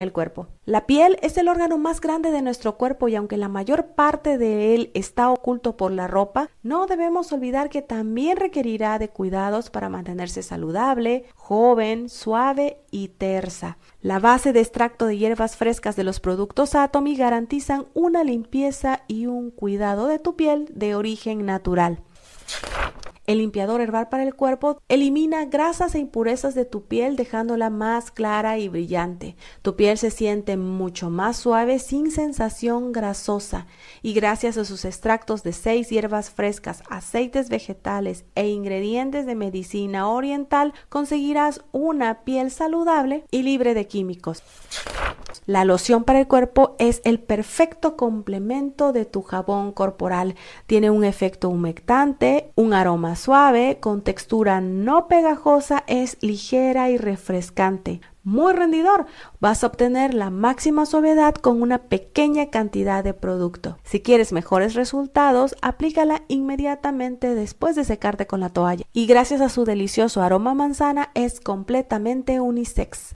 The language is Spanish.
el cuerpo. La piel es el órgano más grande de nuestro cuerpo y aunque la mayor parte de él está oculto por la ropa, no debemos olvidar que también requerirá de cuidados para mantenerse saludable, joven, suave y tersa. La base de extracto de hierbas frescas de los productos Atomy garantizan una limpieza y un cuidado de tu piel de origen natural. El limpiador herbal para el cuerpo elimina grasas e impurezas de tu piel dejándola más clara y brillante. Tu piel se siente mucho más suave sin sensación grasosa y gracias a sus extractos de seis hierbas frescas, aceites vegetales e ingredientes de medicina oriental conseguirás una piel saludable y libre de químicos. La loción para el cuerpo es el perfecto complemento de tu jabón corporal. Tiene un efecto humectante, un aroma suave, con textura no pegajosa, es ligera y refrescante. Muy rendidor, vas a obtener la máxima suavidad con una pequeña cantidad de producto. Si quieres mejores resultados, aplícala inmediatamente después de secarte con la toalla. Y gracias a su delicioso aroma manzana, es completamente unisex.